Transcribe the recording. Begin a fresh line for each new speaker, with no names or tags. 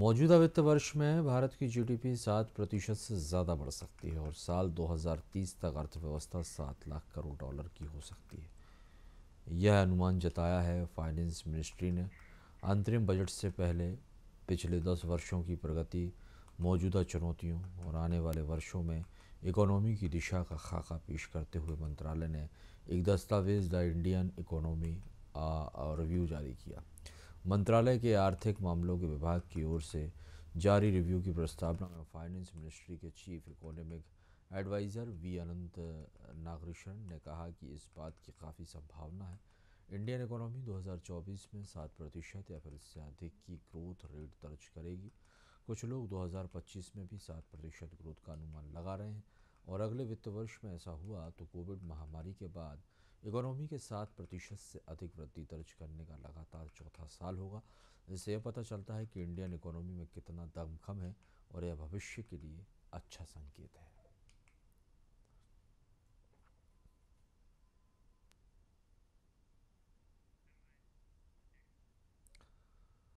मौजूदा वित्त वर्ष में भारत की जीडीपी सात प्रतिशत से ज़्यादा बढ़ सकती है और साल 2030 तक अर्थव्यवस्था सात लाख करोड़ डॉलर की हो सकती है यह अनुमान जताया है फाइनेंस मिनिस्ट्री ने अंतरिम बजट से पहले पिछले दस वर्षों की प्रगति मौजूदा चुनौतियों और आने वाले वर्षों में इकोनॉमी की दिशा का खाका पेश करते हुए मंत्रालय ने एक दस्तावेज द इंडियन इकोनॉमी रिव्यू जारी किया मंत्रालय के आर्थिक मामलों के विभाग की ओर से जारी रिव्यू की प्रस्तावना में फाइनेंस मिनिस्ट्री के chief economic adviser V Anantha Nageswaran ने कहा कि इस बात की काफ़ी संभावना है इंडियन इकोनॉमी 2024 में सात प्रतिशत या फिर इससे अधिक की ग्रोथ रेट दर्ज करेगी कुछ लोग 2025 में भी सात प्रतिशत ग्रोथ का अनुमान लगा रहे हैं और अगले वित्त वर्ष में ऐसा हुआ तो कोविड महामारी के बाद इकोनॉमी के सात प्रतिशत से अधिक वृद्धि दर्ज करने का लगातार चौथा साल होगा जिससे यह पता चलता है कि इंडियन इकोनॉमी में कितना दमखम है और यह भविष्य के लिए अच्छा संकेत है